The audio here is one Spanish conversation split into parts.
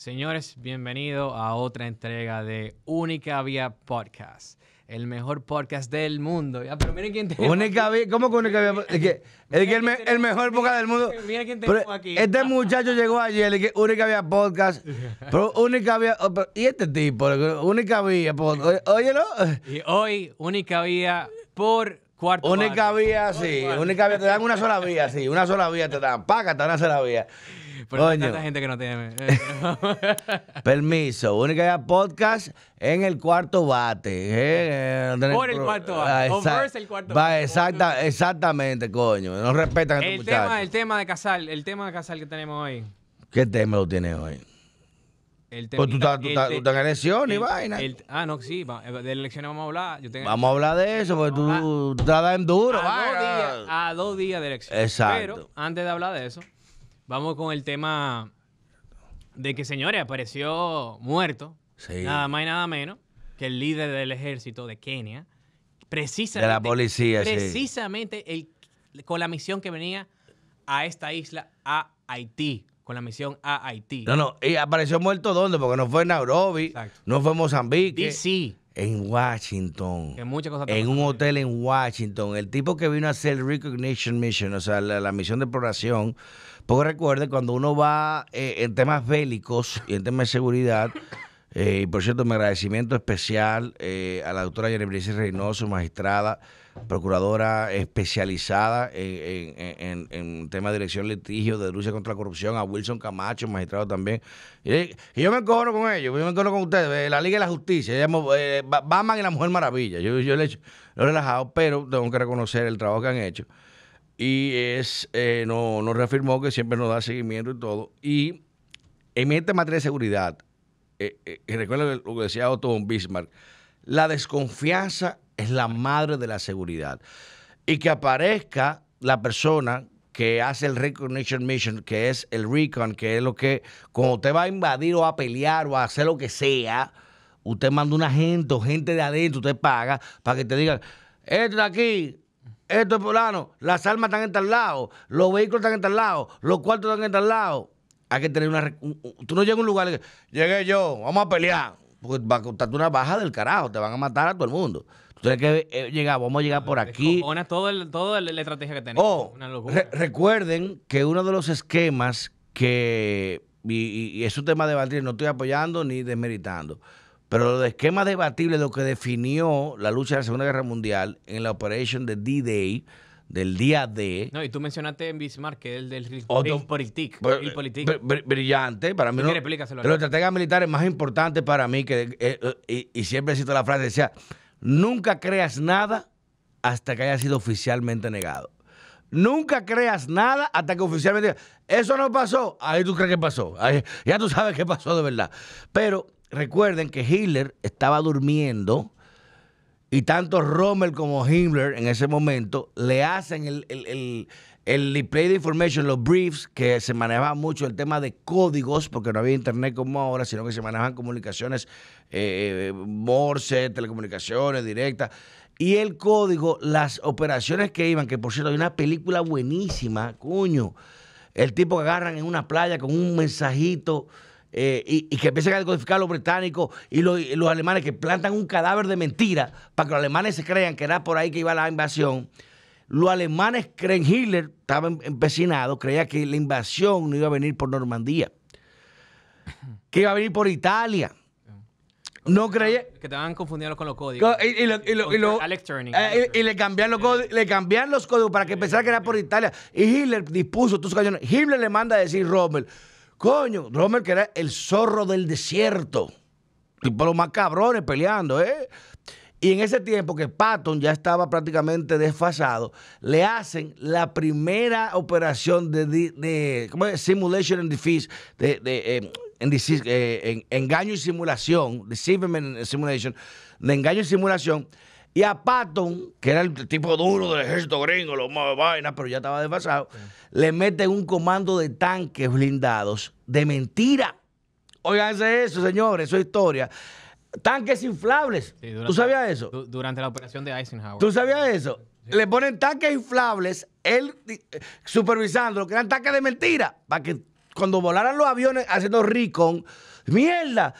Señores, bienvenido a otra entrega de Única Vía Podcast. El mejor podcast del mundo. pero miren quién tenemos. Única Vía, ¿cómo que Única Vía? Podcast? es que el, mejor podcast del mundo. Miren quién tenemos aquí. Este muchacho llegó ayer, que Única Vía Podcast. Pero Única Vía, oh, y este tipo, Única Vía Podcast. Óyelo. Y hoy, Única Vía por Cuarto única vía, sí. Única vía, te dan una sola vía, sí. Una sola vía te dan. te dan una sola vía. Pero hay tanta gente que no tiene. Permiso, única podcast en el cuarto bate. ¿eh? Por el cuarto ah, bate. el cuarto bate. Va, exacta, exactamente, coño. No respetan el tema, El tema de Casal, el tema de Casal que tenemos hoy. ¿Qué tema lo tienes hoy? pues tú estás en elecciones y vaina. ah, no, sí, eh, de elecciones vamos a hablar. vamos a hablar de eso, porque tú estás en duro. A, Dos días, a dos días de elecciones. Exacto. Pero antes de hablar de eso, Vamos con el tema de que, señores, apareció muerto, nada más y nada menos, que el líder del ejército de Kenia, precisamente, de la policía, precisamente con la misión que venía a esta isla, a Haití, con la misión a Haití. No, no, y apareció muerto dónde, porque no fue en Nairobi, no fue en Mozambique. sí, En Washington. muchas cosas en un hotel en Washington. El tipo que vino a hacer el Recognition Mission, o sea, la, la misión de exploración, porque recuerde, cuando uno va eh, en temas bélicos y en temas de seguridad, eh, y por cierto, mi agradecimiento especial eh, a la doctora Yanebris Reynoso, magistrada, procuradora especializada en, en, en, en temas de dirección litigio, de lucha contra la corrupción, a Wilson Camacho, magistrado también. Y, yo me encojono con ellos, yo me encojono con ustedes, la Liga de la Justicia, llamo, Batman y la Mujer Maravilla. Yo, yo le he relajado, pero tengo que reconocer el trabajo que han hecho y es eh, nos reafirmó que siempre nos da seguimiento y todo. Y en esta materia de seguridad, eh, eh recuerda lo que decía Otto von Bismarck, la desconfianza es la madre de la seguridad. Y que aparezca la persona que hace el Recognition Mission, que es el recon, que es lo que cuando usted va a invadir o a pelear o a hacer lo que sea, usted manda un agente o gente de adentro, usted paga para que te digan, entra aquí, esto es fulano, las armas están en tal lado, los vehículos están en tal lado, los cuartos están en tal lado. Hay que tener una... tú no llegas a un lugar y llegué yo, vamos a pelear. Porque va a costarte una baja del carajo, te van a matar a todo el mundo. Tú tienes que eh, llegar, vamos a llegar por aquí. Todo el, todo la estrategia que tenemos. Oh, recuerden que uno de los esquemas que... Y, es un tema de batir, no estoy apoyando ni desmeritando. Pero lo esquema debatible es lo que definió la lucha de la Segunda Guerra Mundial en la Operation de D-Day, del día D. No, y tú mencionaste en Bismarck que es el del oh, Politik. Eh, brillante, para mí. No, los estrategas militares más importante para mí, que, eh, eh, y, siempre he cito la frase, decía, nunca creas nada hasta que haya sido oficialmente negado. Nunca creas nada hasta que oficialmente... Eso no pasó. Ahí tú crees que pasó. Ahí, ya tú sabes qué pasó de verdad. Pero recuerden que Hitler estaba durmiendo y tanto Rommel como Himmler en ese momento le hacen el, el, el, de information, los briefs, que se manejaba mucho el tema de códigos, porque no había internet como ahora, sino que se manejaban comunicaciones eh, eh, Morse, telecomunicaciones directas. Y el código, las operaciones que iban, que por cierto hay una película buenísima, cuño, El tipo que agarran en una playa con un mensajito eh, y, que empiecen a a los británicos y los, alemanes que plantan un cadáver de mentira para que los alemanes se crean que era por ahí que iba la invasión. Los alemanes creen, Hitler estaba em, empecinado, creía que la invasión no iba a venir por Normandía, que iba a venir por Italia. No creía. Que te van confundiendo con los códigos. Y, le cambian los, códigos, le cambian los códigos para que pensara que era por Italia. Y Hitler dispuso tus cañones. Hitler le manda a decir, Rommel, Coño, Rommel que era el zorro del desierto. Tipo los más cabrones peleando, ¿eh? Y en ese tiempo que Patton ya estaba prácticamente desfasado, le hacen la primera operación de, ¿cómo es? simulation and defeat, de, em, eh, en, engaño y simulación, Deception, simulation, de engaño y simulación, y a Patton, que era el tipo duro del ejército gringo, los más de vainas, pero ya estaba desfasado, le meten un comando de tanques blindados de mentira. Óiganse eso, señores, eso es historia. Tanques inflables. ¿Tú sabías eso? durante la operación de Eisenhower. ¿Tú sabías eso? Le ponen tanques inflables, él supervisando, que eran tanques de mentira, para que cuando volaran los aviones haciendo recon, mierda,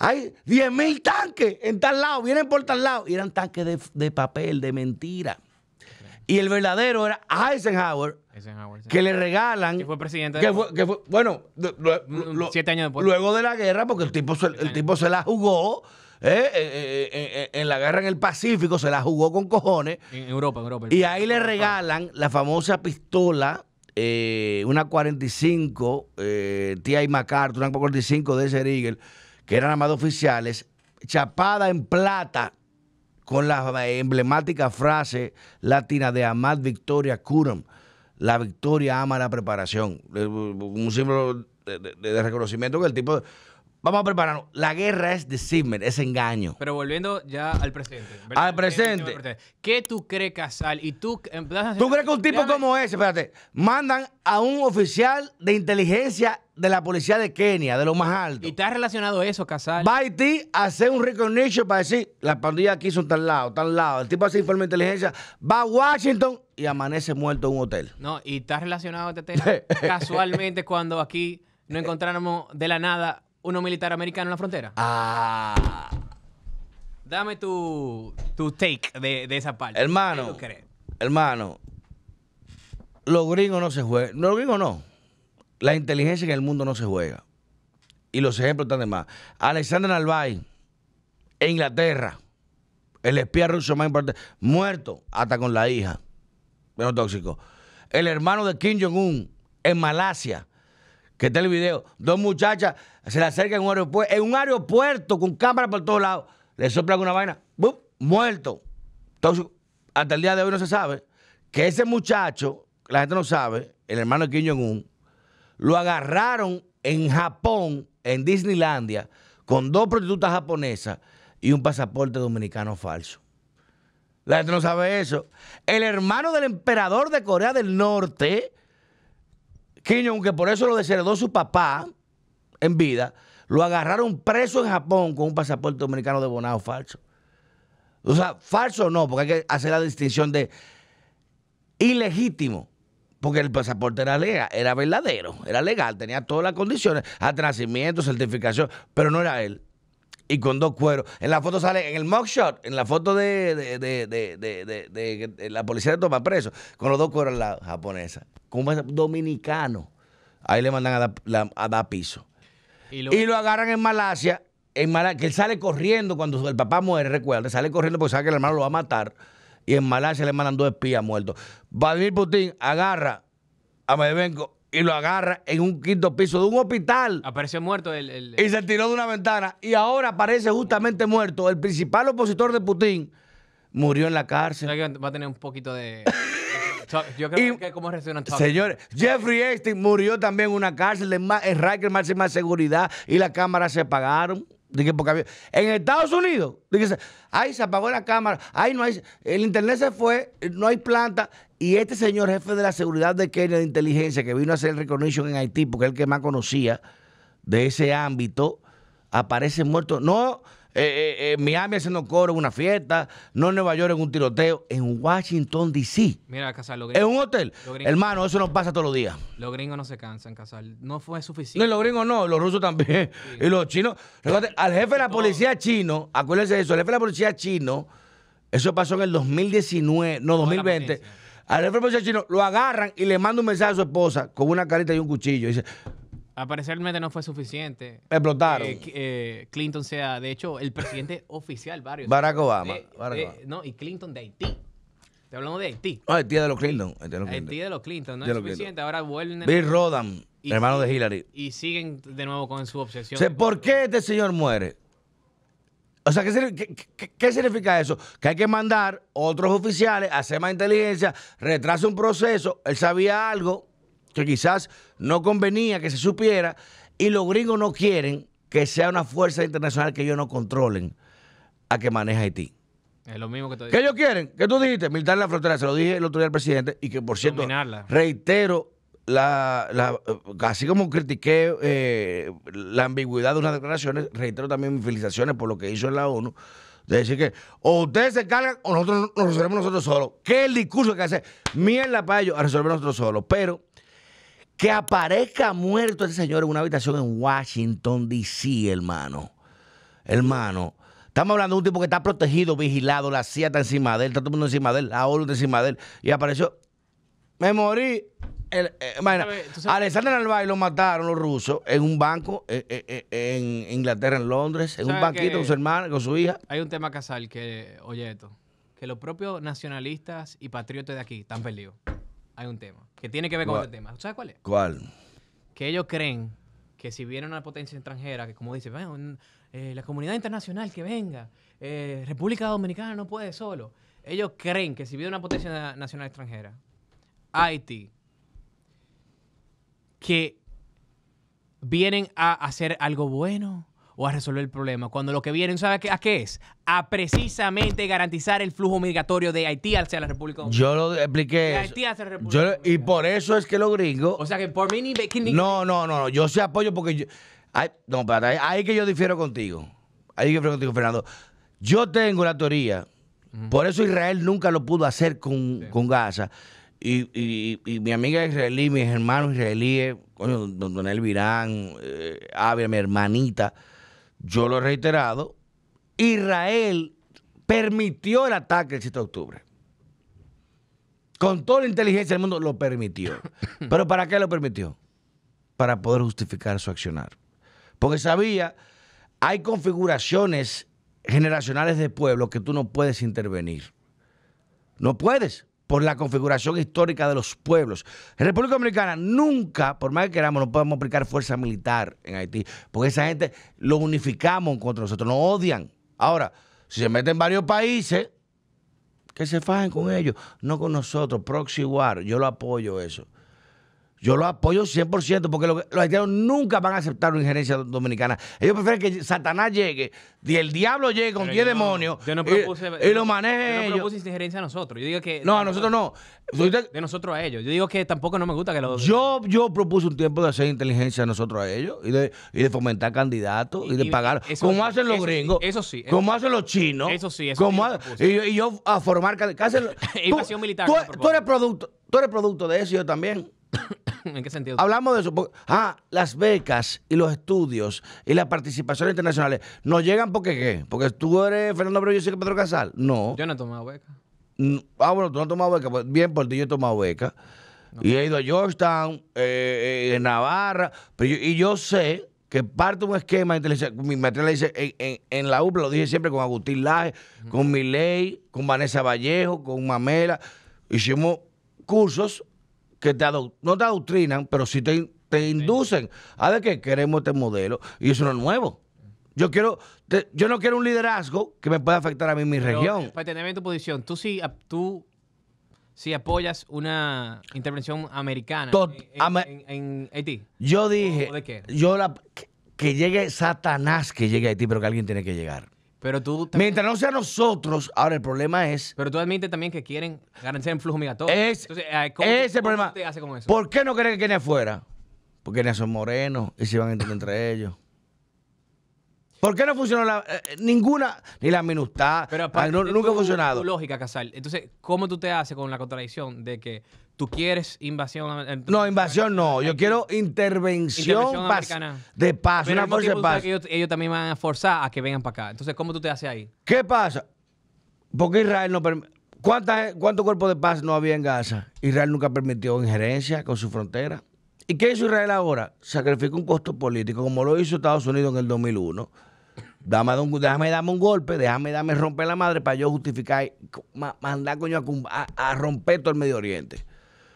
hay 10 mil tanques en tal lado, vienen por tal lado. Y eran tanques de, papel, de mentira. Y el verdadero era Eisenhower, que le regalan. Que fue presidente. De que, bueno, años Luego de la guerra, porque el tipo se, el tipo se la jugó. Eh, eh, eh, en la guerra en el Pacífico se la jugó con cojones. En Europa, en Europa. Y ahí le regalan la famosa pistola, una 45, T.I. MacArthur, una 45 de ese Eagle que eran amados oficiales, chapada en plata con la emblemática frase latina de Amad Victoria Curum, la victoria ama la preparación, eh, un símbolo de, de reconocimiento que el tipo Vamos a prepararnos. La guerra es de Zimmer, es engaño. Pero volviendo ya al presente. Al presente. ¿Qué tú crees, Casal? ¿Y tú, eh, ¿Tú crees que un tipo como ese, espérate, mandan a un oficial de inteligencia de la policía de Kenia, de lo más alto? ¿Y está relacionado eso, Casal? Va a Haití a hacer un recognition para decir, las pandillas aquí son tan lado, tan lado. El tipo hace informe de inteligencia, va a Washington y amanece muerto en un hotel. No, y está relacionado este tema casualmente cuando aquí no encontráramos de la nada uno militar americano en la frontera? Ah. Dame tu, take de, esa parte. Hermano, hermano, los gringos no se juegan. Los gringos no. La inteligencia en el mundo no se juega. Y los ejemplos están de más. Alexander Narváez, en Inglaterra, el espía ruso más importante, muerto hasta con la hija, pero tóxico. El hermano de Kim Jong-un, en Malasia, que está el video, dos muchachas se le acercan en un aeropuerto, en un aeropuerto con cámara por todos lados, le soplan una vaina, muerto. Entonces, hasta el día de hoy no se sabe que ese muchacho, la gente no sabe, el hermano de Kim Jong-un, lo agarraron en Japón, en Disneylandia, con dos prostitutas japonesas y un pasaporte dominicano falso. La gente no sabe eso. El hermano del emperador de Corea del Norte Quino, aunque por eso lo desheredó su papá en vida, lo agarraron preso en Japón con un pasaporte dominicano de bonao falso. O sea, falso no, porque hay que hacer la distinción de ilegítimo, porque el pasaporte era legal, era verdadero, era legal, tenía todas las condiciones, hasta certificación, pero no era él y con dos cueros. En la foto sale, en el mugshot, en la foto de, la policía de toma preso, con los dos cueros la japonesa. Como es dominicano. Ahí le mandan a dar, piso. Y lo... agarran en Malasia en que él sale corriendo cuando el papá muere, recuerda, sale corriendo porque sabe que el hermano lo va a matar. Y en Malasia le mandan dos espías muertos. Vladimir Putin agarra a Medvedev y lo agarra en un quinto piso de un hospital. Apareció muerto el, Y se tiró de una ventana. Y ahora aparece justamente muerto. El principal opositor de Putin murió en la cárcel. Va a tener un poquito de... Yo creo que es como Señores, Jeffrey Epstein murió también en una cárcel en, más Riker máxima seguridad y las cámaras se apagaron. Dije, porque En Estados Unidos, dije, ahí se apagó la cámara, ahí no hay, el internet se fue, no hay planta. Y este señor jefe de la seguridad de Kenia de inteligencia que vino a hacer el recognition en Haití, porque es el que más conocía de ese ámbito, aparece muerto. No en eh, eh, eh, Miami haciendo coro en una fiesta, no en Nueva York en un tiroteo, en Washington DC. Mira, Casal, lo En un hotel. Hermano, eso nos pasa todos los días. Los gringos no se cansan, Casal. No fue suficiente. No, los gringos no, los rusos también. Y los chinos. al jefe de la policía chino, acuérdense de eso, el jefe de la policía chino, eso pasó en el 2019, no, 2020. Al profesor chino lo agarran y le manda un mensaje a su esposa con una carita y un cuchillo. dice, Aparentemente no fue suficiente. Explotaron. Eh, eh, Clinton sea, de hecho, el presidente oficial varios. Barack Obama. Eh, Barack eh, Obama. no, y Clinton de Haití. Te hablamos de Haití. Ah, tío de los Clinton. El de los Clinton. de los Clinton. No es suficiente. Ahora vuelven. Bill Rodham, hermano de Hillary. Y siguen de nuevo con su obsesión. ¿Por qué este señor muere? O sea, ¿qué, significa eso? Que hay que mandar otros oficiales, hacer más inteligencia, retrasa un proceso. Él sabía algo que quizás no convenía que se supiera y los gringos no quieren que sea una fuerza internacional que ellos no controlen a que maneja Haití. Es lo mismo que tú dije. ¿Qué ellos quieren? ¿Qué tú dijiste? Militar en la frontera. Se lo dije el otro día al presidente y que, por cierto, reitero la, así como critiqué eh, la ambigüedad de unas declaraciones, reitero también mis felicitaciones por lo que hizo en la ONU, de decir que o ustedes se cargan o nosotros nos resolvemos nosotros solos. ¿Qué es el discurso que hace? Mierda para ellos a resolver nosotros solos. Pero que aparezca muerto ese señor en una habitación en Washington, D.C., hermano. Hermano. Estamos hablando de un tipo que está protegido, vigilado, la CIA está encima de él, está todo el mundo encima de él, la ONU está encima de él, y apareció. Me morí, el, eh, eh lo mataron los rusos en un banco eh, eh, en Inglaterra, en Londres, en un banquito con su hermana, con su hija. Hay un tema casal que, oye esto, que los propios nacionalistas y patriotas de aquí están perdidos. Hay un tema que tiene que ver con el este tema. ¿Sabes cuál es? ¿Cuál? Que ellos creen que si viene una potencia extranjera, que como dice, la comunidad internacional que venga, República Dominicana no puede solo. Ellos creen que si viene una potencia nacional extranjera, Haití, que vienen a hacer algo bueno o a resolver el problema, cuando lo que vienen, ¿sabes a qué es? A precisamente garantizar el flujo migratorio de Haití hacia la República Dominicana. Yo lo expliqué. De Haití hacia la República y por eso es que los gringos... O sea, que por mí ni... No, no, no, no, yo sí apoyo porque... Yo, no, espérate, ahí que yo difiero contigo. Ahí que difiero contigo, Fernando. Yo tengo la teoría, por eso Israel nunca lo pudo hacer con, con Gaza, y, mi amiga israelí, mis hermanos israelíes, eh, don Donel Virán, eh, mi hermanita, yo lo he reiterado, Israel permitió el ataque el 7 de octubre. Con toda la inteligencia del mundo lo permitió. ¿Pero para qué lo permitió? Para poder justificar su accionar. Porque sabía, hay configuraciones generacionales de pueblo que tú no puedes intervenir. No puedes por la configuración histórica de los pueblos. En República Dominicana nunca, por más que queramos, no podemos aplicar fuerza militar en Haití, porque esa gente lo unificamos contra nosotros, nos odian. Ahora, si se meten varios países, que se fajen con ellos, no con nosotros, proxy war, yo lo apoyo eso. Yo lo apoyo 100% porque los, haitianos nunca van a aceptar una injerencia dominicana. Ellos prefieren que Satanás llegue y el diablo llegue con 10 demonios y, lo maneje. Yo no propuse injerencia a nosotros. Yo digo que no, a nosotros no. De nosotros a ellos. Yo digo que tampoco no me gusta que los... Yo, yo propuse un tiempo de hacer inteligencia a nosotros a ellos y de, y de fomentar candidatos y, de pagar. como hacen los gringos. Eso sí. como hacen los chinos. Eso sí. Eso como sí y, yo a formar... tú, militar. Tú, eres producto, tú eres producto de eso y yo también. ¿En qué sentido? Hablamos de eso. Ah, las becas y los estudios y las participaciones internacionales. ¿No llegan porque qué? ¿Porque tú eres Fernando Abreu y yo soy Pedro Casal? No. Yo no he tomado beca. Mm, ah, bueno, tú no has tomado beca. Pues, bien, por ti yo he tomado beca. Y he ido a Georgetown, eh, eh, en Navarra. Pero y yo sé que parte de un esquema de inteligencia. Mi maestría le dice en, la UPLA, lo dije siempre con Agustín Laje, con Miley, con Vanessa Vallejo, con Mamela. Hicimos cursos que te no te adoctrinan, pero sí te, te inducen a de que queremos este modelo y eso no es nuevo. Yo quiero, yo no quiero un liderazgo que me pueda afectar a mí mi región. Para tenerme en tu posición, tú sí, tú si apoyas una intervención americana en, Haití. Yo dije, yo la, que, que llegue Satanás, que llegue a Haití, pero que alguien tiene que llegar. Pero tú Mientras no sea nosotros, ahora el problema es. Pero tú admites también que quieren garantizar el flujo migratorio. Es, ese es el problema. ¿Por qué no creen que Kenia fuera? Porque Kenia son morenos y se van a entender entre ellos. ¿Por qué no funcionó la, eh, eh, ninguna, ni la minuta, ah, nunca ha funcionado. lógica, Casal. Entonces, ¿cómo tú te haces con la contradicción de que tú quieres invasión? no, invasión no. Yo quiero intervención, de paz, una fuerza de paz. Que ellos, también van a forzar a que vengan para acá. Entonces, ¿cómo tú te haces ahí? ¿Qué pasa? Porque Israel no permite. ¿Cuántos cuerpos de paz no había en Gaza? Israel nunca permitió injerencia con su frontera. ¿Y qué hizo Israel ahora? Sacrificó un costo político, como lo hizo Estados Unidos en el 2001 Dame, déjame darme un golpe, déjame darme romper la madre para yo justificar, mandar coño a, romper todo el Medio Oriente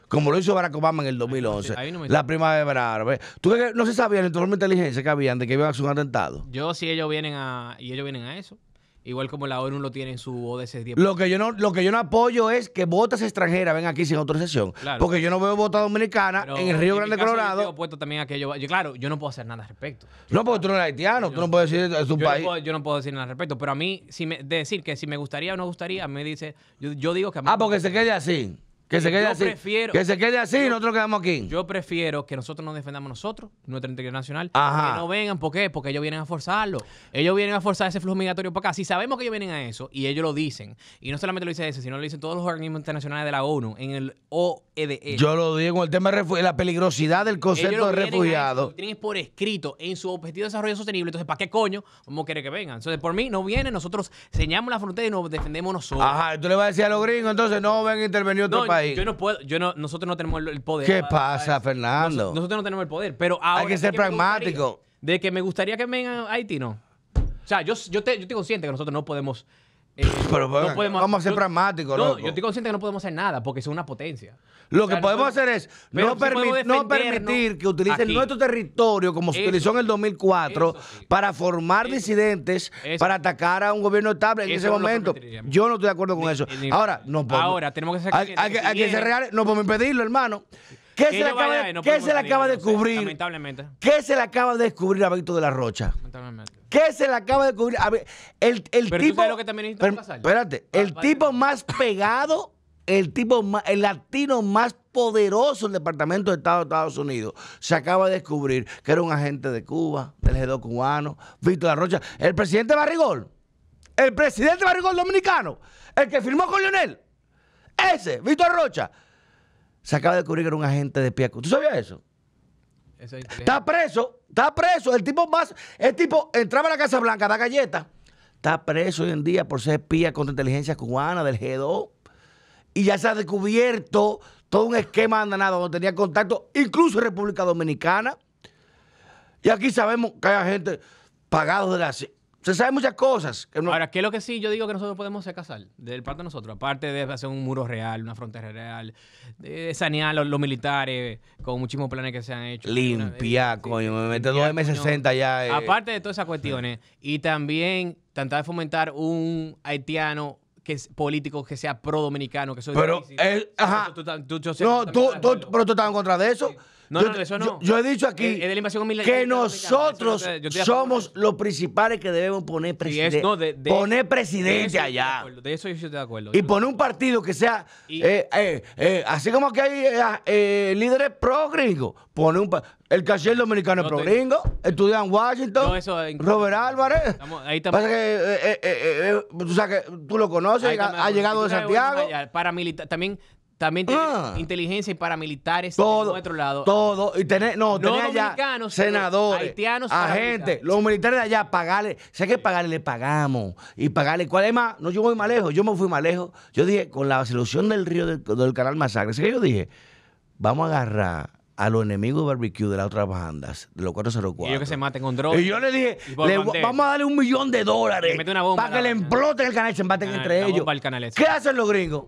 como lo hizo Barack Obama en el 2011. La primavera árabe. ¿Tú no se sabía el de inteligencia que habían de que iba a hacer un atentado? Yo, si ellos vienen Y ellos vienen a eso. Igual como la ONU lo tiene en su ODS 10. Lo que yo no, lo que yo no apoyo es que botas extranjeras vengan aquí sin autorización. Porque yo no veo bota dominicana en el Río Grande, Colorado. Yo opuesto también a que yo, claro, yo no puedo hacer nada al respecto. no, porque tú no eres haitiano, tú no puedes decir es tu país. yo no puedo decir nada al respecto. Pero a mí, si me, decir que si me gustaría o no gustaría, a mí me dice, yo, digo que a mí Ah, porque se quede así. Que se quede así. que se quede así y nosotros quedamos aquí. Yo prefiero que nosotros nos defendamos nosotros, nuestra integridad nacional. Que no vengan, ¿por qué? Porque ellos vienen a forzarlo. Ellos vienen a forzar ese flujo migratorio para acá. Si sabemos que ellos vienen a eso y ellos lo dicen, y no solamente lo dice ese, sino lo dicen todos los organismos internacionales de la ONU, en el OEDE. E. Yo lo digo con el tema de la peligrosidad del concepto de refugiado. Eso, tienen por escrito en su objetivo de desarrollo sostenible. Entonces, ¿para qué coño ¿Cómo quiere que vengan? Entonces, por mí, no vienen, nosotros señamos la frontera y nos defendemos nosotros. Ajá, tú le vas a decir a los gringos, entonces no vengan a intervenir otro país. Yo no puedo, yo no, nosotros no tenemos el poder. ¿Qué ah, pasa, ah, Fernando? nosotros no tenemos el poder, pero Hay que ser pragmático. de que me gustaría que vengan a Haití, no. O sea, yo, yo, te- yo estoy consciente que nosotros no podemos eh, pero, vamos a ser pragmáticos. No, yo estoy consciente que no podemos hacer nada porque es una potencia. Lo que podemos hacer es no, permitir que utilicen nuestro territorio como se utilizó en el 2004 para formar disidentes, para atacar a un gobierno estable en ese momento. Yo no estoy de acuerdo con eso. ahora, no podemos. Ahora, tenemos que ser no podemos impedirlo, hermano. ¿Qué se, le acaba, de, ¿qué se le acaba de descubrir? Lamentablemente. ¿Qué se le acaba de descubrir a Víctor de la Rocha? Lamentablemente qué se le acaba de cubrir? A ver, el, tipo. espérate, el tipo más pegado, el tipo el latino más poderoso del Departamento de Estado de Estados Unidos se acaba de descubrir que era un agente de Cuba, del G2 cubano, Víctor Arrocha, el presidente Barrigol, el presidente Barrigol dominicano, el que firmó con Leonel, ese, Víctor Arrocha, se acaba de descubrir que era un agente de Piacu. ¿Tú sabías eso? está preso, está preso. El tipo más, el tipo entraba a la Casa Blanca, da galleta. Está preso hoy en día por ser espía contra inteligencia cubana del G2. Y ya se ha descubierto todo un esquema andanado donde tenía contacto, incluso en República Dominicana. Y aquí sabemos que hay gente pagados de la se sabe muchas cosas. Ahora, ¿qué es lo que sí yo digo que nosotros podemos hacer casar? Del parte de nosotros. Aparte de hacer un muro real, una frontera real, de sanear los, militares con muchísimos planes que se han hecho. Limpiar, coño. me meto dos M60 ya. Aparte de todas esas cuestiones. Y también tratar de fomentar un haitiano que político que sea pro dominicano, que soy Pero Tú, tú, tú, pero tú estás en contra de eso yo, he dicho aquí eh, que nosotros somos los principales que debemos poner presidente. poner presidente allá. de eso yo estoy de acuerdo. Y poner un partido que sea. Eh, eh, así como que hay ah, líderes pro gringos. un el canciller dominicano es pro gringo. estudian Washington. Robert Álvarez. Pasa que, tú, tú lo conoces. Ha, llegado de Santiago. Paramilitar. También también tiene ah. inteligencia y paramilitares todo, de lado. Todo. Y tener, no, no tenés senadores, haitianos, agentes, los militares de allá, pagarle. Sé que pagarle le pagamos. Y pagarle. ¿Cuál es más? No, yo voy más lejos. Yo me fui más lejos. Yo dije, con la solución del río del, canal Masacre. Así que yo dije, vamos a agarrar a los enemigos de barbecue de las otras bandas, de los 404. Y yo que se maten con drogas. Y yo le dije, vamos a darle un millón de dólares para que le emploten el canal y se maten ah, entre ellos. ¿Qué hacen los gringos?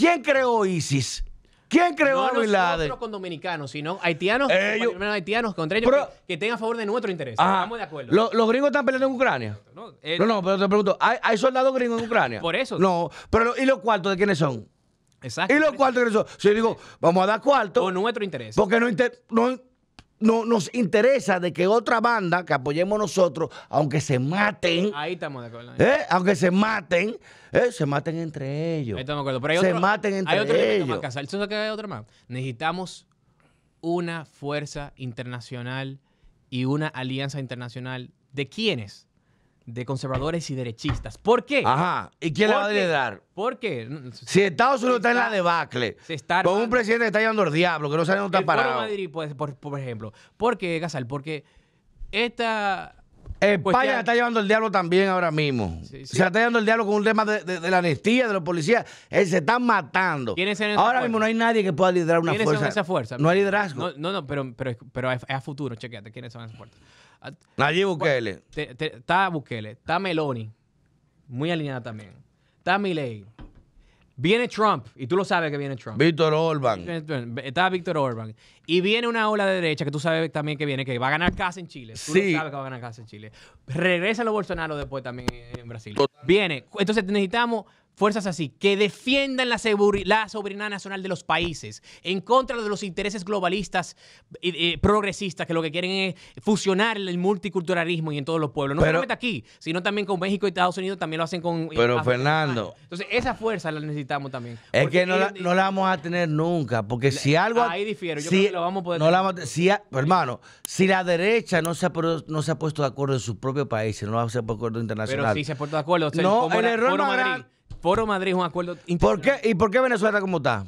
¿Quién creó ISIS? ¿Quién creó no, a Bin Laden? No con dominicanos, sino haitianos, ellos, eh, haitianos contra ellos que, que, estén a favor de nuestro interés. estamos de acuerdo. los gringos están peleando en Ucrania. No, no, eh, pero te pregunto, ¿hay, soldados gringos en Ucrania? Por eso. No, pero ¿y los cuartos de quiénes son? Exacto. ¿Y los cuartos de quiénes son? Si yo digo, vamos a dar cuartos. Por nuestro interés. Porque no, no no, nos interesa de que otra banda que apoyemos nosotros, aunque se maten. Ahí estamos de acuerdo. ¿eh? Aunque se maten, ¿eh? se maten entre ellos. Ahí estamos de acuerdo. se maten entre hay ellos. hay otro más? Necesitamos una fuerza internacional y una alianza internacional. ¿De quiénes? de conservadores y derechistas. ¿Por qué? Ajá. ¿Y quién la va a liderar? ¿Por qué? Si Estados Unidos está, en la debacle, con un presidente que está llevando el diablo, que no sabe dónde está parado. Madrid, pues, por, por, ejemplo. ¿Por qué, Gasal? Porque esta... España está llevando el diablo también ahora mismo. Se está llevando el diablo con un tema de, la amnistía, de los policías. Eh, se están matando. ahora mismo no hay nadie que pueda liderar una ¿Quiénes Son esa fuerza? No hay liderazgo. No, no, pero, pero, a, futuro, chequete, ¿quiénes son esas fuerzas? Allí Bukele. está Bukele, está Meloni, muy alineada también. Está Milei. Viene Trump, y tú lo sabes que viene Trump. Víctor Orban. Eh, eh, está Víctor Orban. Y viene una ola de derecha que tú sabes también que viene, que va a ganar casa en Chile. Tú sí. lo sabes que va a ganar casa en Chile. Regresa los Bolsonaro después también en Brasil. Viene. Entonces necesitamos fuerzas así que defiendan la, soberanía nacional de los países en contra de los intereses globalistas y eh, eh, progresistas que lo que quieren es fusionar el multiculturalismo y en todos los pueblos. No solamente aquí, sino también con México y Estados Unidos, también lo hacen con... Eh, pero Fernando... Entonces, esa fuerza la necesitamos también. Es que no, la, no la, vamos a tener nunca, porque si algo... Ahí difiero, yo lo vamos a poder... No hermano, si la derecha no se, ha, no se ha puesto de acuerdo en su propio país, no va a puesto de acuerdo internacional... Pero si se ha puesto de acuerdo. no, el error poro Madrid es un acuerdo ¿Por qué? ¿Y por qué Venezuela está como está?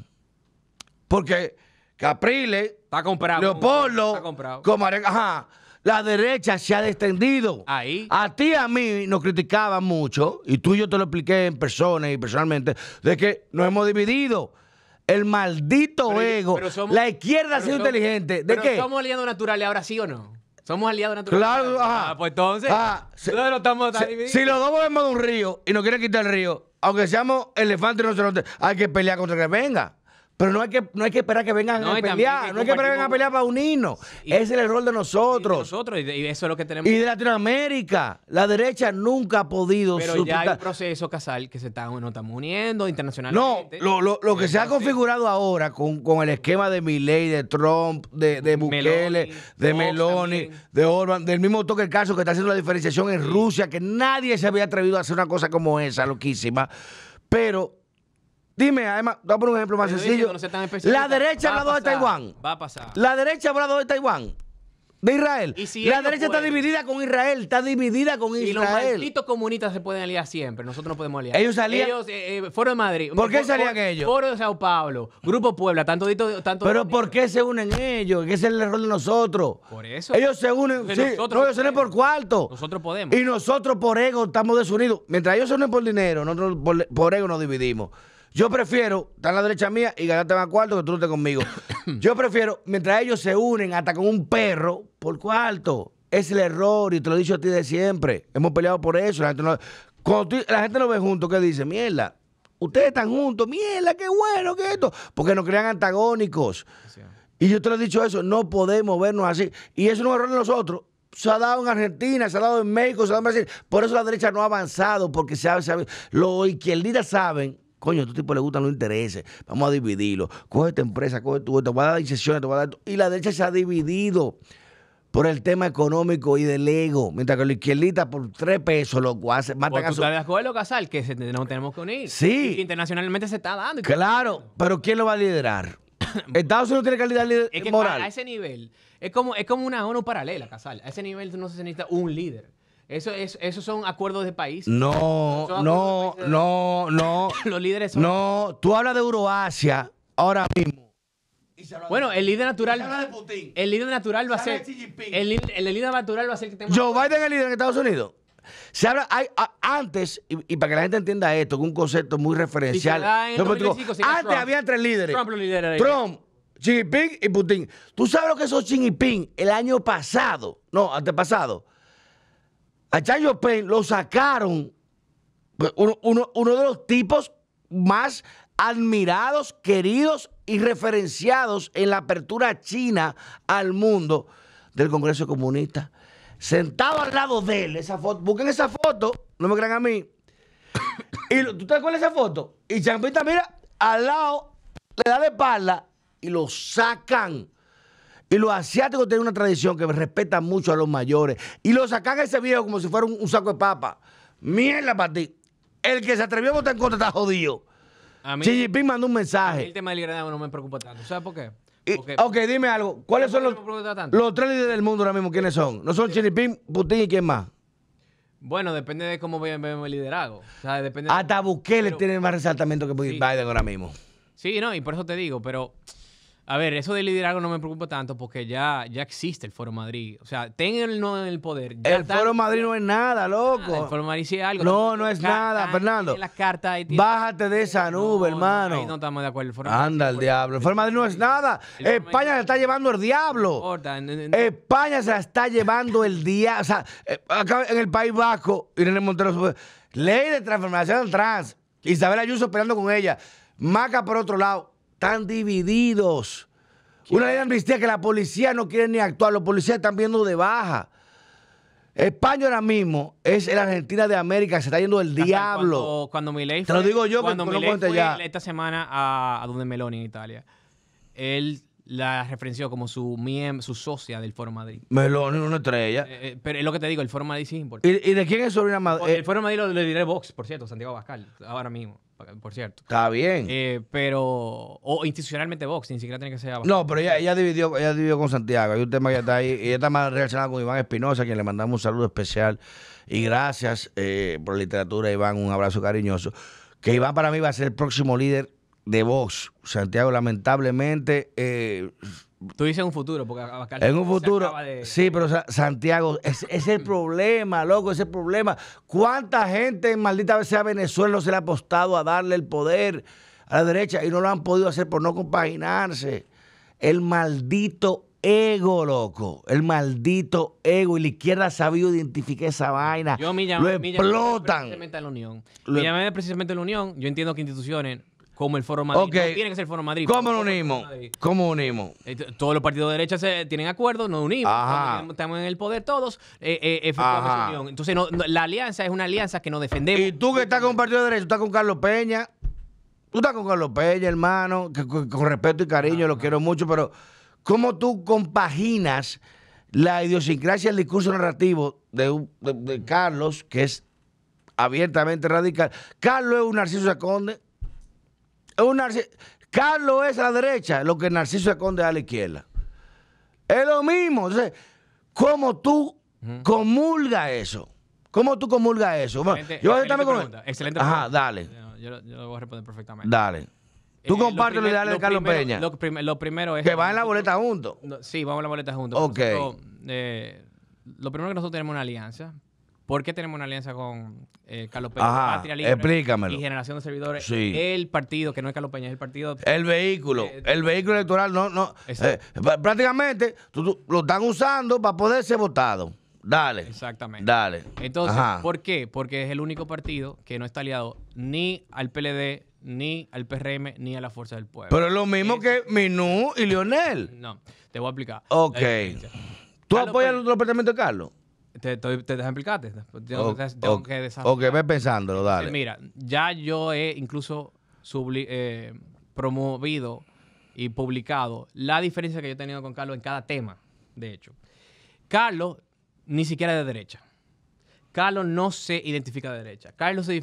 Porque Capriles, está comprado, Leopoldo, está comprado. a ajá, la derecha se ha extendido. Ahí. A ti a mí nos criticaban mucho, y tú y yo te lo expliqué en persona y personalmente, de que nos hemos dividido. El maldito ego. la izquierda ha sido inteligente. ¿De qué? ¿Somos aliados naturales ahora sí o no? Somos aliados naturales. Claro, Ah, pues entonces. Ah, si, los dos volvemos de un río y nos quieren quitar el río, aunque seamos elefantes y hay que pelear contra que venga. Pero no hay que, no hay que esperar que vengan a pelear, no hay que esperar que vengan a pelear para unirnos. Ese es el error de nosotros. nosotros, y, eso es lo que tenemos. Y de Latinoamérica. La derecha nunca ha podido Pero ya hay un proceso, Casal, que se está, no estamos uniendo internacionalmente. No, lo, que se ha configurado ahora con, el esquema de Milley, de Trump, de, de Bukele, de Meloni, de Orban, del mismo toque el caso que está haciendo la diferenciación en Rusia, que nadie se había atrevido a hacer una cosa como esa, loquísima. Pero Dime, además, voy a poner un ejemplo más sencillo. la derecha ha hablado de Taiwán. Va a pasar. La derecha ha hablado de Taiwán. De Israel. la derecha está dividida con Israel, está dividida con Israel. Y los malditos comunistas se pueden aliar siempre, nosotros no podemos aliar. Ellos salían. Ellos, eh, eh, de Madrid. ¿Por qué salían ellos? Foro de Sao Paulo, Grupo Puebla, tanto tanto. Pero ¿por qué se unen ellos? ¿Qué es el error de nosotros. Por eso. Ellos se unen. nosotros no, se unen por cuarto. Nosotros podemos. Y nosotros por ego estamos desunidos. Mientras ellos se unen por dinero, nosotros por ego nos dividimos. Yo prefiero estar en la derecha mía y ganarte más cuarto que tú no estés conmigo. Yo prefiero, mientras ellos se unen hasta con un perro por cuarto. Es el error, y te lo he dicho a ti de siempre. Hemos peleado por eso. La gente, no, la gente no ve juntos, ¿qué dice? Mierda, ustedes están juntos, mierda, qué bueno que esto. Porque nos crean antagónicos. Y yo te lo he dicho eso, no podemos vernos así. Y eso es un error de nosotros se ha dado en Argentina, se ha dado en México, se ha dado en Brasil. Por eso la derecha no ha avanzado, porque sabe sabe. los izquierdistas saben Coño, a tu tipo le gustan los intereses. Vamos a dividirlo. Coge esta empresa, coge tu, te va a dar incesiones, te voy a dar. Y la derecha se ha dividido por el tema económico y del ego, mientras que la izquierdita por tres pesos lo hace, mata pues a su... de acuerdo, Casal, que nos tenemos que unir. Sí. internacionalmente se está dando. Claro, pero ¿quién lo va a liderar? Estados Unidos tiene calidad que moral. A ese nivel, es como, es como una ONU paralela, Casal. A ese nivel no se necesita un líder. Eso, esos son acuerdos de país. No, no, no, no. Los líderes son. No, tú hablas de Euroasia ahora mismo. Bueno, el líder natural. Putin. El líder natural va a ser. El, el, líder natural va a ser que Joe Biden es el líder en Estados Unidos. Se habla, hay, antes, y, para que la gente entienda esto, que un concepto muy referencial. antes había tres líderes. Trump, Xi Jinping y Putin. ¿Tú sabes lo que es Xi Jinping el año pasado? No, antepasado a Chayo lo sacaron. Uno, de los tipos más admirados, queridos y referenciados en la apertura china al mundo del Congreso Comunista. Sentado al lado de él, esa foto, busquen esa foto, no me crean a mí. y tú te acuerdas esa foto y Champita mira al lado, le da de espalda y lo sacan. Y los asiáticos tienen una tradición que respetan mucho a los mayores. Y lo sacan ese viejo como si fuera un, saco de papa. Mierda para ti. El que se atrevió a votar en contra está jodido. A mandó un mensaje. el tema del liderazgo no me preocupa tanto. ¿Sabes por qué? ok, dime algo. ¿Cuáles son los, los tres líderes del mundo ahora mismo? ¿Quiénes son? ¿No son eh, Xi Putin y quién más? Bueno, depende de cómo vean el liderazgo. O sea, depende Hasta Bukele tiene más resaltamiento que Biden ahora mismo. Sí, no, y por eso te digo, pero a ver, eso de liderazgo no me preocupa tanto porque ya, ya existe el Foro Madrid. O sea, no en el poder. el Foro Madrid no es nada, loco. el Foro Madrid sí es algo. No, no es nada, Fernando. Bájate de esa nube, hermano. No, ahí no estamos de acuerdo. El Foro Anda, el, diablo. El Foro Madrid no es nada. España se está llevando el diablo. España se la está llevando el diablo. O sea, eh, acá en el País Vasco, Irene Montero, ley de transformación trans. Isabel Ayuso peleando con ella. Maca por otro lado. Están divididos. Una ley de amnistía que la policía no quiere ni actuar, los policías están viendo de baja. España ahora mismo es la Argentina de América, se está yendo el diablo. Cuando, Te lo digo yo, cuando no ya. esta semana a, donde Meloni en Italia, él la referenció como su su socia del Foro Madrid. Meloni, una estrella. Eh, eh, pero es lo que te digo, el Foro Madrid sí es importante. ¿Y, de quién es sobrina Madrid? el eh, Foro Madrid lo, le diré Vox, por cierto, Santiago Bascal, ahora mismo por cierto. Está bien. Eh, pero, o institucionalmente Vox, ni siquiera tiene que ser No, pero ella, ella, dividió, ella dividió con Santiago. Hay un tema que está ahí. Ella está más relacionada con Iván Espinosa, quien le mandamos un saludo especial. Y gracias eh, por la literatura, Iván. Un abrazo cariñoso. Que Iván para mí va a ser el próximo líder de Vox. Santiago, lamentablemente, eh, Tú dices en un futuro, porque en un futuro. Sí, pero Santiago, es, es, el problema, loco, es el problema. ¿Cuánta gente, maldita vez sea Venezuela, se le ha apostado a darle el poder a la derecha y no lo han podido hacer por no compaginarse? El maldito ego, loco. El maldito ego. Y la izquierda ha sabido identificar esa vaina. Yo me lo explotan. Mi llamé precisamente precisamente la Unión. Yo entiendo que instituciones como el Foro Madrid. No tiene que ser el Foro Madrid. ¿Cómo nos unimos? ¿Cómo eh, unimos? todos los partidos de derecha tienen acuerdos, nos unimos. Estamos en el poder todos. Eh, eh, unión. Entonces, la alianza es una alianza que nos defendemos. Y tú que estás con un partido de derecha, tú estás con Carlos Peña. Tú estás con Carlos Peña, hermano, con, respeto y cariño, lo quiero mucho, pero ¿cómo tú compaginas la idiosincrasia el discurso narrativo de, Carlos, que es abiertamente radical? Carlos es un narciso Conde. Carlos es a la derecha, lo que Narciso esconde a la izquierda. Es lo mismo. Entonces, ¿cómo tú comulga eso? ¿Cómo tú comulgas eso? yo excelente con... pregunta, excelente Ajá, dale. Yo, lo voy a responder perfectamente. Dale. Eh, tú compartes compártelo ideal de Carlos Peña. Lo, primero es... Que va en la boleta juntos. sí, vamos en la boleta juntos. Ok. Eh, lo primero que nosotros tenemos una alianza, ¿Por qué tenemos una alianza con eh, Carlos Peña? Ajá, Patria explícamelo. Y Generación de Servidores. El partido, que no es Carlos Peña, es el partido. El vehículo. Eh, el vehículo electoral, no, no. Eh, prácticamente lo están usando para poder ser votado. Dale. Exactamente. Dale. Entonces, ¿por qué? Porque es el único partido que no está aliado ni al PLD, ni al PRM, ni a la Fuerza del Pueblo. Pero es lo mismo que Minú y Lionel. No, te voy a explicar. Ok. ¿Tú apoyas el otro apartamento de Carlos? Te, te, te Tengo, o, que desarrollar. Ok, pensándolo, eh, dale. Mira, ya yo he incluso eh, promovido y publicado la diferencia que yo he tenido con Carlos en cada tema, de hecho. Carlos ni siquiera es de derecha. Carlos no se identifica de derecha. Carlos se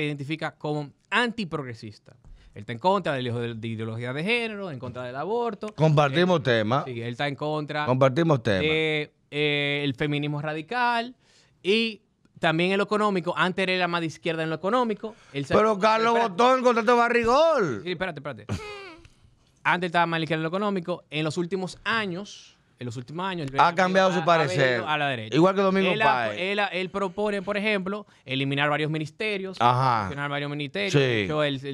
identifica como antiprogresista. Él está en contra de, de ideología de género, en contra del aborto. Compartimos eh, temas. Sí, él está en contra. Compartimos temas. Eh, el feminismo radical y también el económico. Antes era más de izquierda en lo económico. Pero Carlos Botón, contra de Barrigol. Sí, espérate, espérate. Antes estaba más de izquierda en lo económico. En los últimos años en los últimos años. Ha cambiado su parecer. A, la Igual que Domingo él, Él, propone, por ejemplo, eliminar varios ministerios. Ajá. Eliminar varios ministerios. Sí.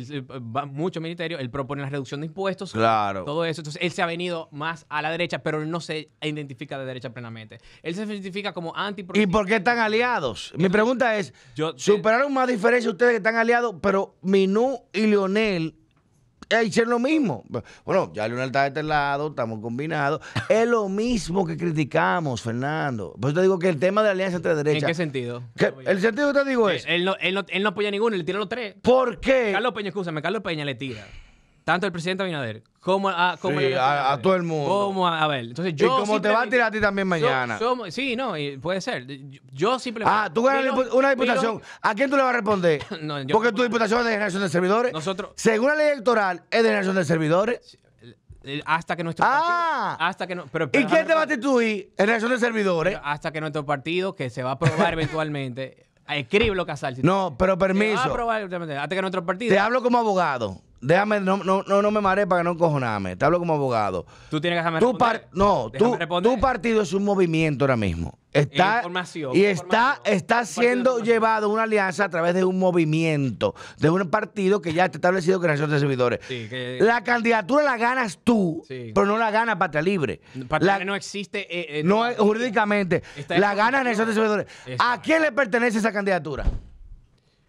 él, muchos ministerios. Él propone la reducción de impuestos. Claro. Todo eso. Entonces, él se ha venido más a la derecha, pero él no se identifica de derecha plenamente. Él se identifica como anti ¿Y por qué están aliados? Mi pregunta es, ¿superaron más diferencias ustedes que están aliados, pero Minú y Lionel, y eh, hacer lo mismo. Bueno, ya Leonel está de este lado, estamos combinados. Es lo mismo que criticamos, Fernando. Por eso te digo que el tema de alianza entre derechas. ¿En qué sentido? el sentido que te digo eh, es. Él, no, él, no, él apoya a ninguno, le tira los tres. ¿Por qué? Carlos Peña, escúchame, Carlos Peña le tira tanto el presidente Abinader como a, sí, a, todo el mundo. Como a, ver, entonces yo. Y como te va a tirar a ti también mañana. sí, no, puede ser. Yo, simplemente. Ah, tú ganas una diputación. ¿A quién tú le vas a responder? Porque tu diputación es de generación de servidores. Nosotros. Según la ley electoral, es de generación de servidores. Hasta que nuestro ah, partido, hasta que no, pero, ¿Y quién te va a instituir en relación de servidores? Hasta que nuestro partido, que se va a aprobar eventualmente, escribe lo Casal. Si no, pero permiso. a aprobar, hasta que nuestro partido. Te hablo como abogado déjame, no, no, no, me mare para que no encojoname. Te hablo como abogado. Tú tienes que dejarme No, tú, tu partido es un movimiento ahora mismo. Está, y está, está siendo llevado una alianza a través de un movimiento, de un partido que ya está establecido que Nación de servidores. la candidatura la ganas tú, pero no la gana Patria Libre. la, no existe. Eh, eh, no, jurídicamente. La gana Nación de Servidores. ¿A quién le pertenece esa candidatura?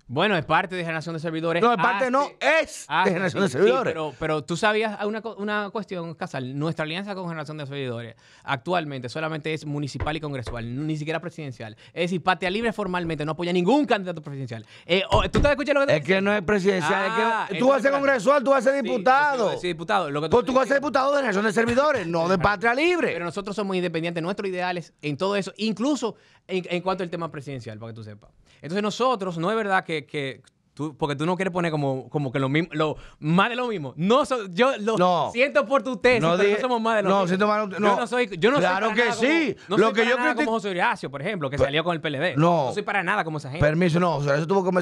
Bueno, es parte de generación de servidores. No, es parte ah, no, es de ah, generación de servidores. pero, pero, tú sabías una, cuestión, Casal. Nuestra alianza con generación de servidores actualmente solamente es municipal y congresual, ni siquiera presidencial. Es decir, Patria Libre formalmente no apoya ningún candidato presidencial. Eh, oh, ¿Tú te escuchas lo que te Es que no es presidencial. Ah, tú vas a ser congresual, tú vas a ser diputado. Sí, diputado. pues tú vas a ser diputado de generación de servidores, no de Patria Libre. Pero nosotros somos independientes. Nuestros ideales en todo eso, incluso en, en cuanto al tema presidencial, para que tú sepas. Entonces nosotros, no es verdad que, que Tú, porque tú no quieres poner como, como que lo mismo, lo, más de lo mismo. No, yo lo siento por tu tesis, no, somos más de lo no, Siento más, no, yo no soy, yo no claro soy que sí. no lo soy que yo nada como José Horacio, por ejemplo, que salió con el PLD. No. No soy para nada como esa gente. Permiso, no, eso tuvo que...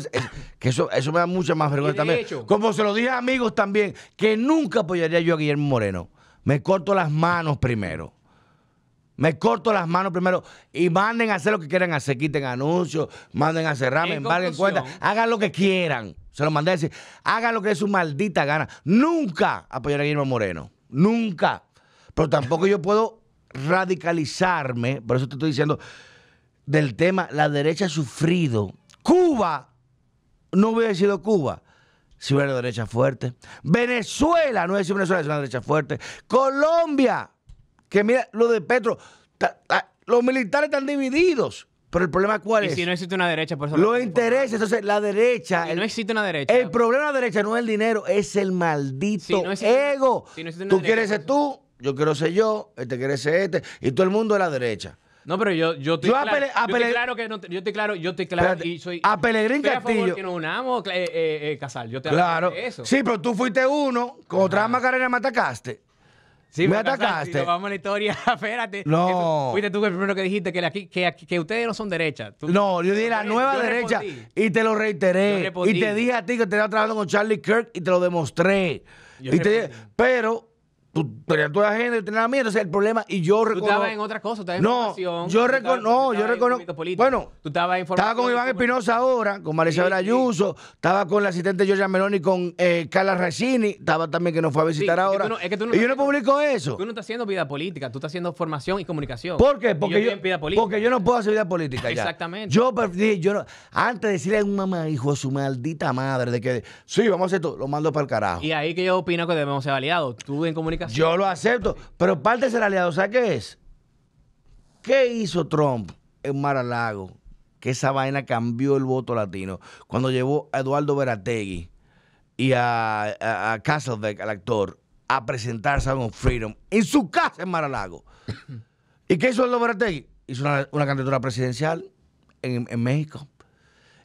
que eso, eso me da mucha más vergüenza también. Hecho, como se lo dije a amigos también, que nunca apoyaría yo a Guillermo Moreno. Me corto las manos primero. Me corto las manos primero y manden a hacer lo que quieran hacer. Quiten anuncios, manden a cerrarme. embarguen cuentas, hagan lo que quieran. Se lo mandé a decir. Hagan lo que es su maldita gana. Nunca apoyar a Guillermo Moreno. Nunca. Pero tampoco yo puedo radicalizarme, por eso te estoy diciendo, del tema, la derecha ha sufrido. Cuba no hubiera sido Cuba si hubiera derecha fuerte. Venezuela no es sido Venezuela si una derecha fuerte. Colombia que mira, lo de Petro, los militares están divididos. Pero el problema cuál y si no existe una derecha, por eso Los intereses, entonces la derecha. no existe una derecha. El problema de la derecha no es el dinero, es el maldito ego. tú quieres ser tú, yo quiero ser yo, este quiere ser este, y todo el mundo es la derecha. No, pero yo, yo estoy yo claro. claro que yo estoy claro, yo estoy claro y soy. A Pelegrín Castillo. A favor que nos unamos, eh, eh, eh, Casal. Yo te claro. Eso. Sí, pero tú fuiste uno, con otras otra Macarena me atacaste. Sí, me atacaste. vamos a la historia, espérate. No. Fuiste tú el primero que dijiste que, la, que, que, ustedes no son derechas. No, yo dije la nueva derecha y te lo reiteré. Y te dije a ti que te estaba trabajando con Charlie Kirk y te lo demostré. pero Tú, tenías toda la gente, tenías la mierda, o sea, el problema. Y yo reconozco. Tú estabas en otra cosa, estabas en no, Yo No, yo reconozco. Bueno, tú estabas en Estaba con Iván Espinosa ahora, con Marisa Ayuso, estaba con la asistente Giorgia Meloni, con eh, Carla Racini, estaba también que nos fue a visitar ahora. y yo no publico eso. Tú no estás haciendo vida política, tú estás haciendo formación y comunicación. ¿Por qué? Porque, yo, yo, no puedo hacer vida política. Exactamente. Yo, yo no, antes de decirle a un mamá, hijo a su maldita madre, de que sí, vamos a hacer esto, lo mando para el carajo. Y ahí que yo opino que debemos ser aliados. Tú en comunicación yo lo acepto, pero parte de ser aliado, ¿sabes qué es? ¿Qué hizo Trump en mar a Que esa vaina cambió el voto latino. Cuando llevó a Eduardo Verategui y a, a, Castlebeck, al actor, a presentarse a un Freedom en su casa en mar y qué hizo Eduardo Berategui? Hizo una, candidatura presidencial en, México.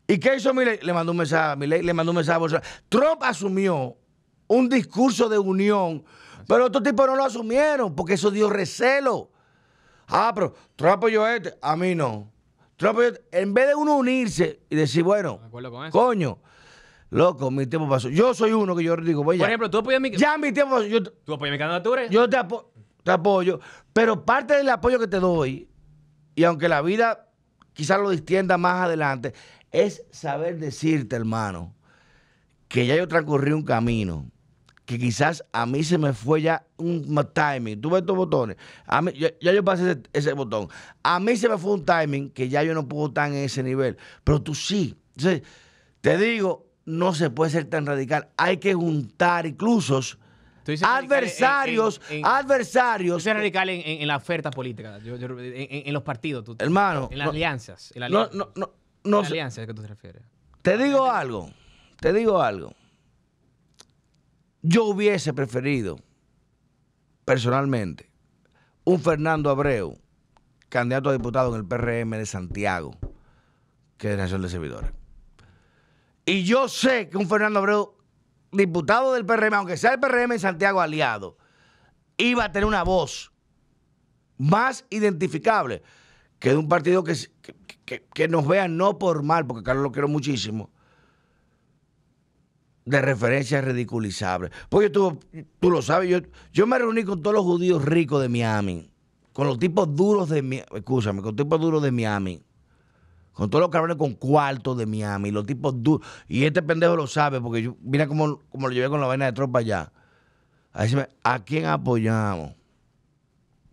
¿Y qué hizo Miley? Le mandó un mensaje a le mandó un mensaje a Trump asumió un discurso de unión pero estos tipos no lo asumieron porque eso dio recelo. Ah, pero Trump yo este, a mí no. Este. En vez de uno unirse y decir, bueno, coño, loco, mi tiempo pasó. Yo soy uno que yo digo, voy Por ejemplo, tú apoyas mi... Ya mi tiempo pasó. Yo... ¿Tú apoyas mi candidatura? Yo te, te apoyo. Pero parte del apoyo que te doy, y aunque la vida quizás lo distienda más adelante, es saber decirte, hermano, que ya yo transcurrí un camino que quizás a mí se me fue ya un timing. Tú ves estos botones. A ya yo pasé ese, botón. A mí se me fue un timing que ya yo no puedo estar en ese nivel. Pero tú sí. Entonces, te digo, no se puede ser tan radical. Hay que juntar incluso adversarios, adversarios. radical en, la oferta política, en, los partidos. Tú, Hermano. En las alianzas. En las alianzas no, no, no, alianzas a qué tú te refieres. Te digo algo, te digo algo. Yo hubiese preferido, personalmente, un Fernando Abreu, candidato a diputado en el PRM de Santiago, que de Nación de Servidores. Y yo sé que un Fernando Abreu, diputado del PRM, aunque sea el PRM en Santiago aliado, iba a tener una voz más identificable que de un partido que nos vea no por mal, porque Carlos lo quiero muchísimo, de referencia ridiculizable. Porque tú, tú lo sabes, yo, yo me reuní con todos los judíos ricos de Miami, con los tipos duros de Miami, escúchame, con los tipos duros de Miami, con todos los cabrones con cuartos de Miami, los tipos duros. Y este pendejo lo sabe, porque yo, mira cómo, cómo lo llevé con la vaina de tropa allá. A decirme, ¿a quién apoyamos?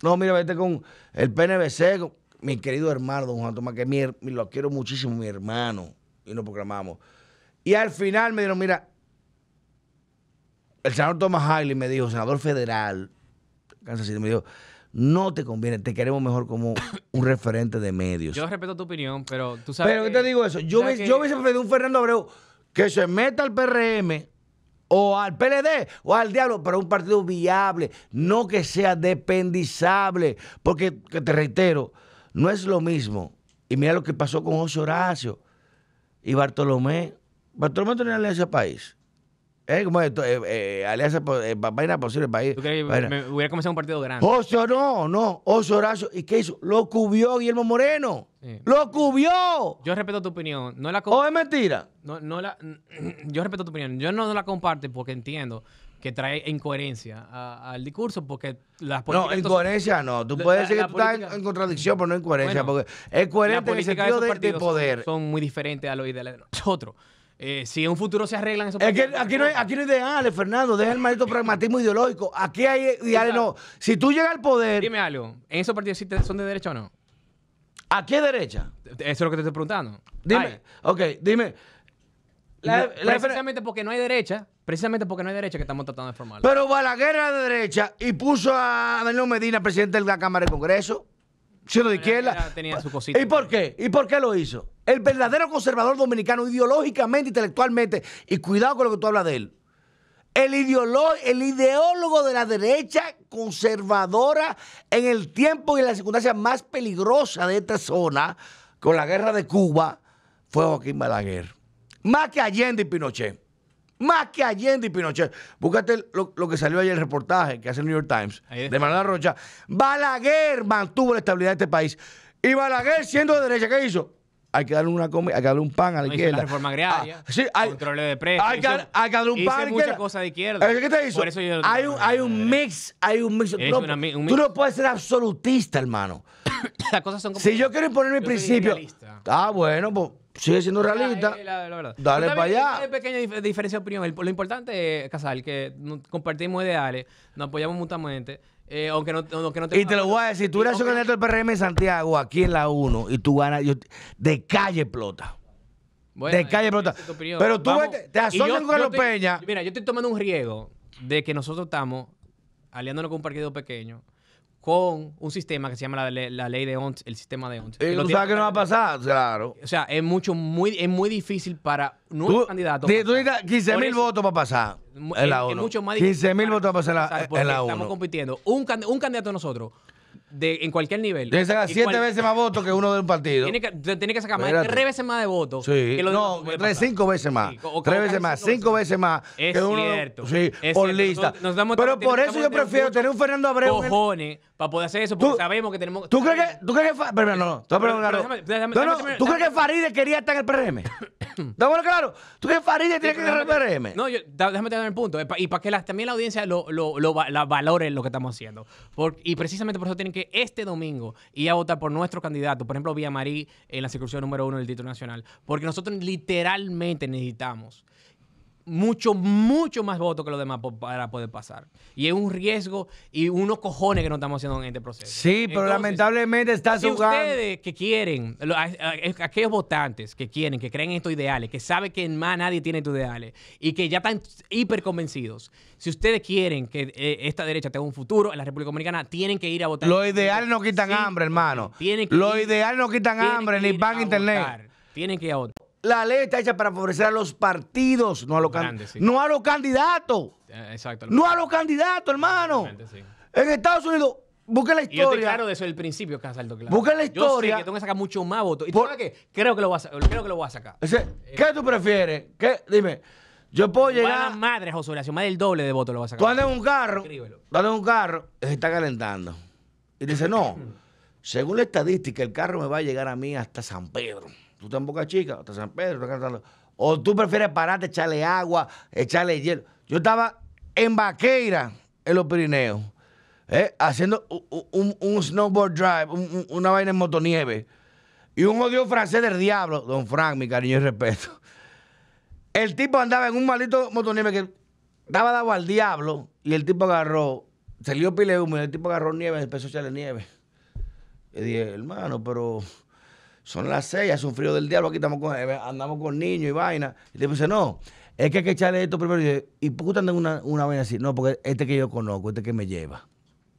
No, mira, vete con el PNBC, mi querido hermano, don Juan Tomás, que lo quiero muchísimo, mi hermano, y nos proclamamos. Y al final me dijeron, mira, el senador Thomas Hailey me dijo, senador federal, me dijo, no te conviene, te queremos mejor como un referente de medios. Yo respeto tu opinión, pero tú sabes. Pero que, te digo eso. Yo hubiese yo un Fernando Abreu que se meta al PRM o al PLD o al diablo, pero un partido viable, no que sea dependizable. Porque te reitero, no es lo mismo. Y mira lo que pasó con José Horacio y Bartolomé. Bartolomé tenía ese país. Eh, ¿Cómo esto? Eh, eh alianza eh, vaina posible país. ¿Tú crees que me hubiera comenzado un partido grande? Oso, no, no. Oso Horacio. ¿Y qué hizo? Lo cubrió Guillermo Moreno. ¡Lo cubió! Yo respeto tu opinión. No la ¿O oh, es mentira? No, no la, yo respeto tu opinión. Yo no, la comparto porque entiendo que trae incoherencia al discurso porque las políticas... No, incoherencia no. Tú puedes decir que está estás en, contradicción, pero no incoherencia coherencia, porque es coherente en el sentido de, poder. Son, muy diferentes a lo ideal de nosotros. Eh, si en un futuro se arreglan esos es que aquí, no hay, aquí no Fernando. Deja el maldito pragmatismo ideológico. Aquí hay ideales, no. Si tú llegas al poder. Dime algo. ¿En esos partidos sí son de derecha o no? ¿A qué derecha? Eso es lo que te estoy preguntando. Dime. Ok, dime. precisamente porque no hay derecha, precisamente porque no hay derecha que estamos tratando de formar. Pero va a la guerra de derecha y puso a Danilo Medina presidente de la Cámara de Congreso de izquierda. Tenía ¿Y por qué? ¿Y por qué lo hizo? El verdadero conservador dominicano, ideológicamente, intelectualmente, y cuidado con lo que tú hablas de él. El, el ideólogo de la derecha conservadora en el tiempo y en la circunstancia más peligrosa de esta zona, con la guerra de Cuba, fue Joaquín Balaguer. Más que Allende y Pinochet. Más que Allende y Pinochet. Búscate lo, que salió ayer el reportaje que hace el New York Times de Manuel Rocha. Balaguer mantuvo la estabilidad de este país. Y Balaguer, siendo de derecha, ¿qué hizo? hay que darle una comida, hay que darle un pan a la izquierda. reforma agraria, ah, hay, control de precios. Hay, que darle un pan a la izquierda. cosas de izquierda. ¿Qué te hizo? Por eso hay, un, hay un eh, mix, hay un mix. tú no puedes ser absolutista, hermano. Las cosas son como... Si yo quiero imponer mi principio... Ah, bueno, pues sigue siendo realista. Dale para allá. Hay pequeña diferencia de opinión. lo importante es, Casal, que compartimos ideales, nos apoyamos mutuamente. Eh, aunque no, aunque no te y te lo voy a decir, tú eres un candidato del PRM en Santiago, aquí en la 1, y tú ganas, yo, de calle Plota de eh, calle plota. Pero tú te, te asocias con Carlos Peña. Mira, yo estoy tomando un riesgo de que nosotros estamos aliándonos con un partido pequeño con un sistema que se llama la, ley de once el sistema de once ¿Y tú sabes que no va a pasar? Claro. O sea, es mucho, muy, es muy difícil para nuevos candidatos. Tú 15 mil votos para pasar en la ONU. Es mucho más difícil. 15 mil votos para pasar en la, Estamos compitiendo. Un, un candidato de nosotros en cualquier nivel. tiene que sacar siete veces más votos que uno de un partido. Tiene que, que sacar más tres veces más de votos. Sí. Que no, tres, cinco veces más. tres veces más, cinco veces más. Es cierto. Sí, es por lista. Pero por eso yo prefiero tener un Fernando Abreu. Cojones, para poder hacer eso, porque sabemos que tenemos. ¿Tú crees que.? ¿Tú crees que.? Pero ¿Tú crees que Faride quería estar en el PRM? ¿Está claro? ¿Tú crees que Faride tiene que estar en el PRM? No, déjame tener el punto. Y para que también la audiencia lo, valore lo que estamos haciendo. y precisamente por eso tienen que este domingo y a votar por nuestro candidato, por ejemplo, Villamarí en la circunscripción número uno del título nacional, porque nosotros literalmente necesitamos mucho, mucho más votos que los demás para poder pasar. Y es un riesgo y unos cojones que no estamos haciendo en este proceso. Sí, pero lamentablemente está si ustedes que quieren, aquellos votantes que quieren, que creen en estos ideales, que saben que más nadie tiene tus ideales y que ya están hiper convencidos, si ustedes quieren que eh, esta derecha tenga un futuro en la República Dominicana, tienen que ir a votar. Los ideales no quitan hambre, hermano. Los ideales no quitan hambre, ni pan, internet. Tienen que ir a votar la ley está hecha para favorecer a los partidos, no a los, no a los candidatos. Eh, exacto. No a los candidatos, hermano. En Estados Unidos, busque la historia. Y claro eso es el principio, Casaldo. Claro. Busque la historia. Yo sé que tengo que sacar mucho más votos. ¿Y por... sabes qué? Creo que lo voy a, sacar. creo que lo a sacar. ¿Qué tú prefieres? ¿Qué? Dime. Yo puedo llegar. Más madre, José más del doble de votos lo vas a sacar. Tú andas en un carro. un carro, se está calentando. Y dice, no. Según la estadística, el carro me va a llegar a mí hasta San Pedro tú estás en Boca Chica, estás en San Pedro, O tú prefieres pararte, echarle agua, echarle hielo. Yo estaba en Vaqueira, en los Pirineos, eh, haciendo un, snowboard drive, una vaina en motonieve. Y un odio francés del diablo, don Frank, mi cariño y respeto. El tipo andaba en un maldito motonieve que daba dado al diablo y el tipo agarró, salió pile humo y el tipo agarró nieve, empezó a echarle nieve. Y dije, hermano, pero son las seis, hace un frío del diablo, aquí estamos con, eh, andamos con niños y vaina. Y tipo dice, no, es que hay que echarle esto primero. Y, ¿y por qué andan una, una vaina así? No, porque este que yo conozco, este que me lleva.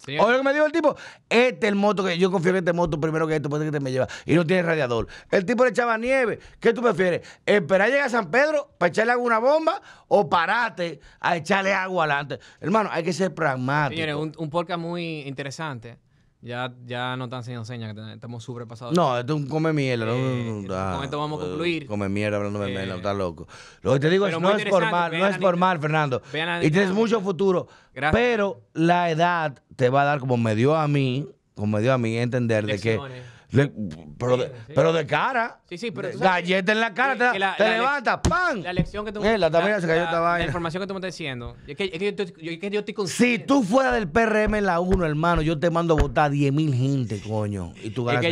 Oye, lo que me dijo el tipo, este es el moto que yo confío en este moto primero que esto, pues, este que este me lleva. Y no tiene radiador. El tipo le echaba nieve. ¿Qué tú prefieres? ¿Esperar llegar a San Pedro para echarle alguna bomba o pararte a echarle agua adelante? Hermano, hay que ser pragmático. Señores, un, un muy interesante. Ya, ya no están sin señas que estamos sobrepasados. No, esto es un come mierda. Eh, con ah, esto vamos a eh, concluir. Come mierda hablando de eh, mierda, está loco. Lo que te digo es, no es mal, no es formal, Fernando. Y tienes mucho futuro. Pero la edad te va a dar, como me dio a mí, como me dio a mí, entender de que pero, de, pero de cara. Sí, sí, pero. Galleta en la cara, te, levanta, levantas, ¡pam! La lección que tú me la, la, información que tú me estás diciendo. Es que, es que, yo, que yo, estoy Si tú fueras del PRM en la 1, hermano, yo te mando a votar 10 mil gente, coño. Y tú ganas.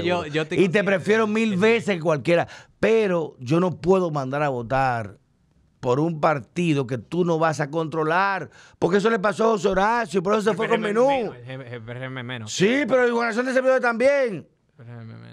y te prefiero mil veces que cualquiera. Pero yo no puedo mandar a votar por un partido que tú no vas a controlar. Porque eso le pasó a José Horacio, por eso se fue con Menú. Sí, pero Igualación de Servidores también.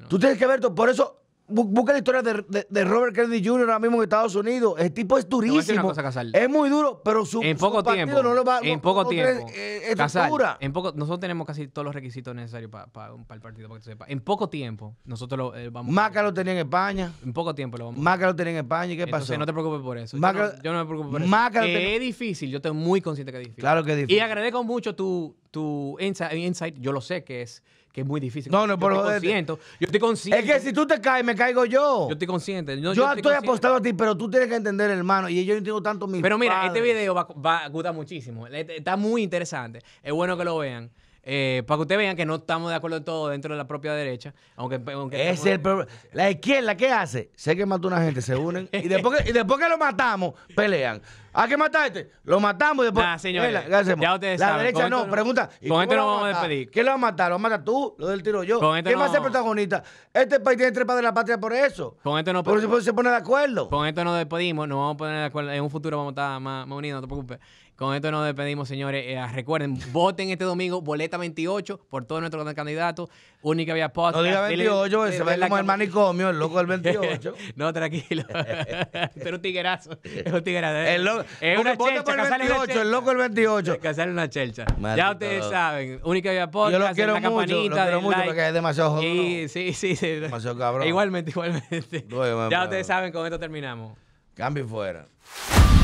Tú tienes que ver, por eso busca la historia de, Robert Kennedy Jr. ahora mismo en Estados Unidos. El tipo es durísimo. es muy duro, pero su, en poco tiempo, En poco tiempo. en poco, nosotros tenemos casi todos los requisitos necesarios para el partido, para que En poco tiempo, nosotros lo eh, vamos Maca lo tenía en España. En poco tiempo lo vamos Maca lo tenía en España. ¿Y qué pasó? no te preocupes por eso. yo, no, me preocupo por eso. que es difícil. Yo estoy muy consciente que es difícil. Claro que es difícil. Y agradezco mucho tu, tu insight, yo lo sé que es que es muy difícil. No, no, pero yo estoy consciente. Yo estoy consciente. Es que si tú te caes, me caigo yo. Yo estoy consciente. yo, estoy, apostado a ti, pero tú tienes que entender, hermano. Y yo entiendo tanto mis Pero mira, este video va, va a gustar muchísimo. Este, está muy interesante. Es bueno que lo vean. Eh, para que ustedes vean que no estamos de acuerdo en todo dentro de la propia derecha. Aunque, es el problema. La izquierda, ¿qué hace? Sé que mató una gente, se unen. y, después que, y después que lo matamos, pelean. ¿A qué mataste? Lo matamos y después. Nah, la derecha no, pregunta. con esto no vamos a despedir. ¿Quién lo va a matar? ¿Lo vas a matar tú? ¿Lo del tiro yo? ¿Quién va a ser protagonista? Este país tiene tres padres de la patria por eso. Con esto no Por eso se pone de acuerdo. Con esto nos despedimos, nos vamos a poner de acuerdo. En un futuro vamos a estar más, más unidos, no te preocupes. Con esto nos despedimos, señores. Eh, recuerden, voten este domingo, boleta 28, por todos nuestros candidatos. Única vía podcast. No diga 28, se ve como el manicomio, el loco del 28. no, tranquilo. Pero un tiguerazo. Es un tiguerazo. El loco, es por el 28, el loco del 28. Que una chelcha. Ya ustedes saben, única vía podcast. Yo lo quiero la mucho, lo quiero mucho porque es demasiado joven. sí, sí, sí. Demasiado cabrón. Igualmente, igualmente. ya ustedes saben, con esto terminamos. Cambio fuera.